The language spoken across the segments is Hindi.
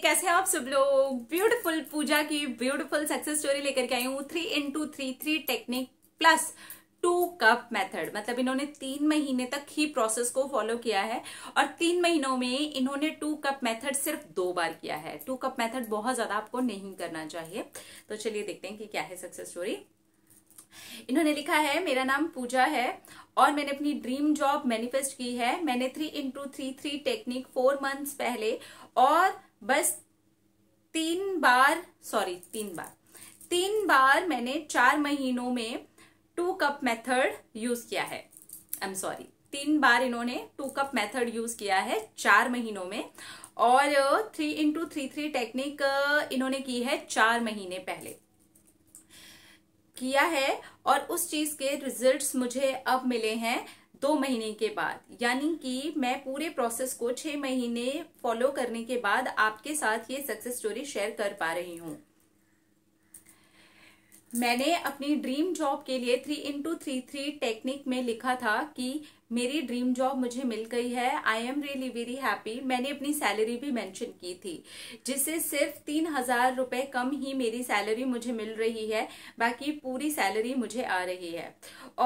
कैसे हैं आप सब लोग ब्यूटीफुल पूजा की ब्यूटीफुल सक्सेस स्टोरी लेकर के आई हूँ three into three three technique plus two cup method मतलब इन्होंने तीन महीने तक ही प्रोसेस को फॉलो किया है और तीन महीनों में इन्होंने टू कप मेथड सिर्फ दो बार किया है टू कप मेथड बहुत ज्यादा आपको नहीं करना चाहिए तो चलिए देखते हैं कि क्या है सक्सेस स्टोरी इन्होंने लिखा है मेरा नाम पूजा है और मैंने अपनी ड्रीम जॉब मैनिफेस्ट की है मैंने three into three three technique four months पहले और बस तीन बार सॉरी तीन बार तीन बार मैंने चार महीनों में टू कप मेथड यूज किया है आई एम सॉरी तीन बार इन्होंने टू कप मेथड यूज किया है चार महीनों में और three into three three technique इन्होंने की है चार महीने पहले किया है और उस चीज के रिजल्ट्स मुझे अब मिले हैं दो महीने के बाद यानी कि मैं पूरे प्रोसेस को छह महीने फॉलो करने के बाद आपके साथ ये सक्सेस स्टोरी शेयर कर पा रही हूं मैंने अपनी ड्रीम जॉब के लिए three into three three technique में लिखा था कि मेरी ड्रीम जॉब मुझे मिल गई है I am really very happy मैंने अपनी सैलरी भी मेंशन की थी जिससे सिर्फ तीन हजार रुपये कम ही मेरी सैलरी मुझे मिल रही है बाकी पूरी सैलरी मुझे आ रही है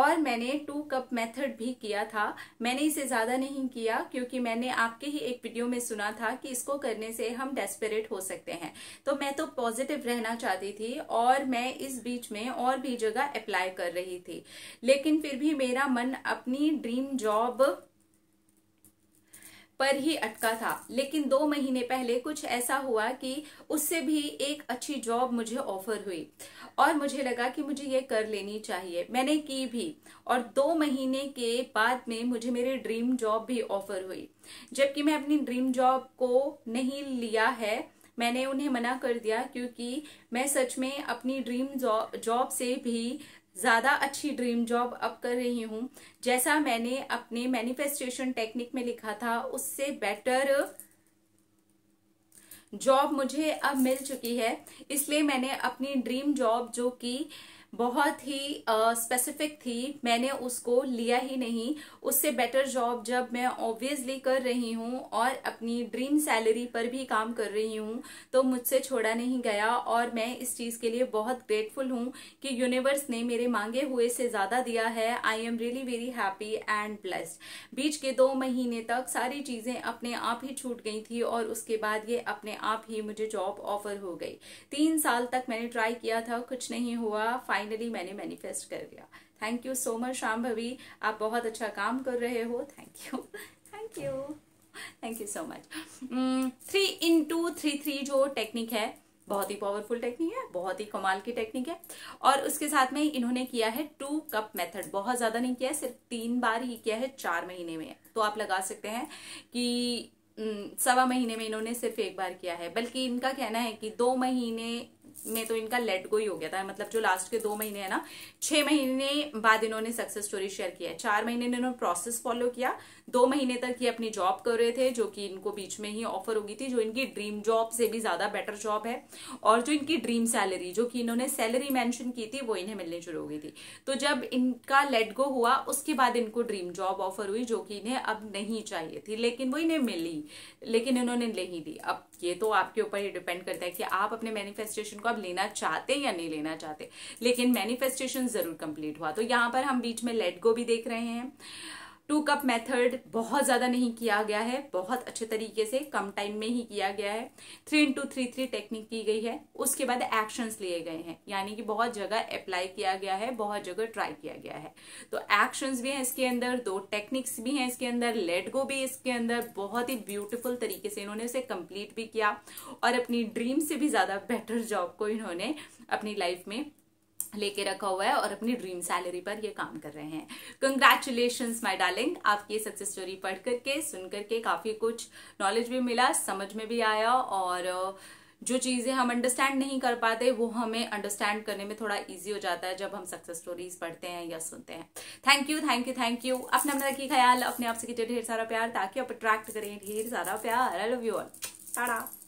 और मैंने टू कप मेथड भी किया था मैंने इसे ज़्यादा नहीं किया क्योंकि मैंने आपके ही एक वीडियो में सुना था कि इसको करने से हम डेस्परेट हो सकते हैं तो मैं तो पॉजिटिव रहना चाहती थी और मैं इस बीच में और भी जगह अप्लाई कर रही थी लेकिन फिर भी मेरा मन अपनी ड्रीम जॉब पर ही अटका था लेकिन दो महीने पहले कुछ ऐसा हुआ कि उससे भी एक अच्छी जॉब मुझे ऑफर हुई और मुझे लगा कि मुझे ये कर लेनी चाहिए मैंने की भी और दो महीने के बाद में मुझे मेरी ड्रीम जॉब भी ऑफर हुई जबकि मैं अपनी ड्रीम जॉब को नहीं लिया है मैंने उन्हें मना कर दिया क्योंकि मैं सच में अपनी ड्रीम जॉब से भी ज़्यादा अच्छी ड्रीम जॉब अब कर रही हूँ जैसा मैंने अपने मैनिफेस्टेशन टेक्निक में लिखा था उससे बेटर जॉब मुझे अब मिल चुकी है इसलिए मैंने अपनी ड्रीम जॉब जो कि बहुत ही स्पेसिफिक uh, थी मैंने उसको लिया ही नहीं उससे बेटर जॉब जब मैं ऑब्वियसली कर रही हूँ और अपनी ड्रीम सैलरी पर भी काम कर रही हूँ तो मुझसे छोड़ा नहीं गया और मैं इस चीज़ के लिए बहुत ग्रेटफुल हूँ कि यूनिवर्स ने मेरे मांगे हुए से ज़्यादा दिया है I am really very happy and blessed बीच के दो महीने तक सारी चीज़ें अपने आप ही छूट गई थी और उसके बाद ये अपने आप ही मुझे जॉब ऑफर हो गई तीन साल तक मैंने ट्राई किया था कुछ नहीं हुआ फाइनली मैंने मैनिफेस्ट कर दिया thank you so much Shyam भवी आप बहुत अच्छा काम कर रहे हो thank you thank you thank you so much three into three three जो टेक्निक है बहुत ही पावरफुल टेक्निक है बहुत ही कमाल की टेक्निक है और उसके साथ में इन्होंने किया है टू कप मेथड बहुत ज़्यादा नहीं किया है सिर्फ तीन बार ही किया है चार महीने में तो आप लगा सकते हैं कि hmm, सवा महीने में इन्होंने सिर्फ एक बार किया है बल्कि इनका कहना है कि दो महीने में तो इनका लेट गो ही हो गया था मतलब जो लास्ट के दो महीने है ना छह महीने बाद इन्होंने सक्सेस स्टोरी शेयर किया है चार महीने इन्होंने प्रोसेस फॉलो किया दो महीने तक ये अपनी जॉब कर रहे थे जो कि इनको बीच में ही ऑफर होगी थी जो इनकी ड्रीम जॉब से भी ज्यादा बेटर जॉब है और जो इनकी ड्रीम सैलरी जो कि इन्होंने सैलरी मैंशन की थी वो इन्हें मिलने शुरू हो गई थी तो जब इनका लेट गो हुआ उसके बाद इनको ड्रीम जॉब ऑफर हुई जो कि इन्हें अब नहीं चाहिए थी लेकिन वो इन्हें मिली लेकिन इन्होंने नहीं दी अब ये तो आपके ऊपर ही डिपेंड करता है कि आप अपने मैनिफेस्टेशन को आप लेना चाहते या नहीं लेना चाहते लेकिन मैनिफेस्टेशन जरूर कंप्लीट हुआ तो यहां पर हम बीच में लेट गो भी देख रहे हैं टू कप मेथड बहुत ज़्यादा नहीं किया गया है बहुत अच्छे तरीके से कम टाइम में ही किया गया है three into three three technique की गई है उसके बाद एक्शंस लिए गए हैं यानी कि बहुत जगह अप्लाई किया गया है बहुत जगह ट्राई किया गया है तो एक्शंस भी हैं इसके अंदर दो टेक्निक्स भी हैं इसके अंदर लेट गो भी इसके अंदर बहुत ही ब्यूटिफुल तरीके से इन्होंने उसे कंप्लीट भी किया और अपनी ड्रीम से भी ज़्यादा बेटर जॉब को इन्होंने अपनी लाइफ में लेके रखा हुआ है और अपनी ड्रीम सैलरी पर ये काम कर रहे हैं कंग्रेचुलेशन माई डार्लिंग आपकी ये सक्सेस स्टोरी पढ़ करके सुन करके काफ़ी कुछ नॉलेज भी मिला समझ में भी आया और जो चीज़ें हम अंडरस्टैंड नहीं कर पाते वो हमें अंडरस्टैंड करने में थोड़ा इजी हो जाता है जब हम सक्सेस स्टोरीज पढ़ते हैं या सुनते हैं thank you thank you thank you अपने अपना रखिए ख्याल अपने आप से कीजिए ढेर सारा प्यार ताकि आप अट्रैक्ट करें ढेर सारा प्यार I love you all Tata